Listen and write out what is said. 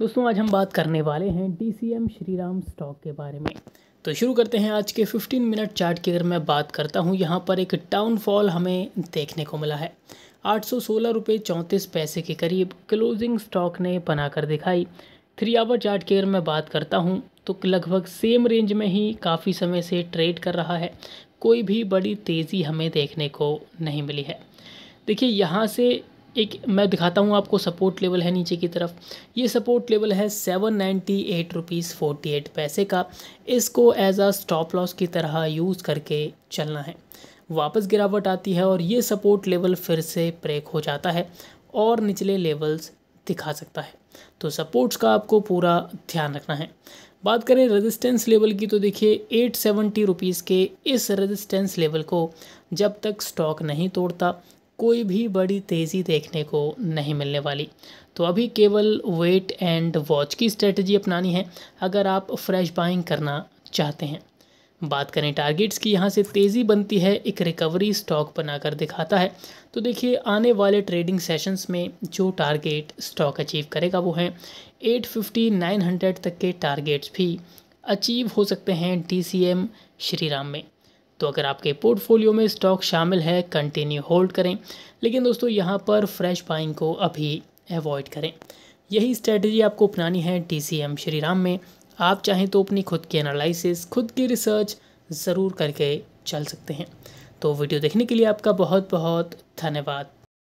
दोस्तों आज हम बात करने वाले हैं डीसीएम श्रीराम स्टॉक के बारे में तो शुरू करते हैं आज के 15 मिनट चार्ट की अगर मैं बात करता हूं यहां पर एक डाउनफॉल हमें देखने को मिला है आठ सौ सोलह रुपये चौंतीस पैसे के करीब क्लोजिंग स्टॉक ने बनाकर दिखाई थ्री आवर चार्ट की अगर मैं बात करता हूँ तो लगभग सेम रेंज में ही काफ़ी समय से ट्रेड कर रहा है कोई भी बड़ी तेज़ी हमें देखने को नहीं मिली है देखिए यहाँ से एक मैं दिखाता हूँ आपको सपोर्ट लेवल है नीचे की तरफ ये सपोर्ट लेवल है seven ninety eight rupees forty eight पैसे का इसको एज आ स्टॉप लॉस की तरह यूज़ करके चलना है वापस गिरावट आती है और ये सपोर्ट लेवल फिर से ब्रेक हो जाता है और निचले लेवल्स दिखा सकता है तो सपोर्ट्स का आपको पूरा ध्यान रखना है बात करें रेजिस्टेंस लेवल की तो देखिए एट सेवेंटी रुपीज़ के इस रेजिस्टेंस लेवल को जब तक स्टॉक नहीं तोड़ता कोई भी बड़ी तेज़ी देखने को नहीं मिलने वाली तो अभी केवल वेट एंड वॉच की स्ट्रेटजी अपनानी है अगर आप फ्रेश बाइंग करना चाहते हैं बात करें टारगेट्स की यहाँ से तेज़ी बनती है एक रिकवरी स्टॉक बनाकर दिखाता है तो देखिए आने वाले ट्रेडिंग सेशंस में जो टारगेट स्टॉक अचीव करेगा वो हैं 850 900 तक के टारगेट्स भी अचीव हो सकते हैं श्री श्रीराम में तो अगर आपके पोर्टफोलियो में स्टॉक शामिल है कंटिन्यू होल्ड करें लेकिन दोस्तों यहाँ पर फ्रेश बाइंग को अभी अवॉइड करें यही स्ट्रेटजी आपको अपनानी है टी सी एम श्रीराम में आप चाहें तो अपनी खुद की एनालिसिस खुद की रिसर्च ज़रूर करके चल सकते हैं तो वीडियो देखने के लिए आपका बहुत बहुत धन्यवाद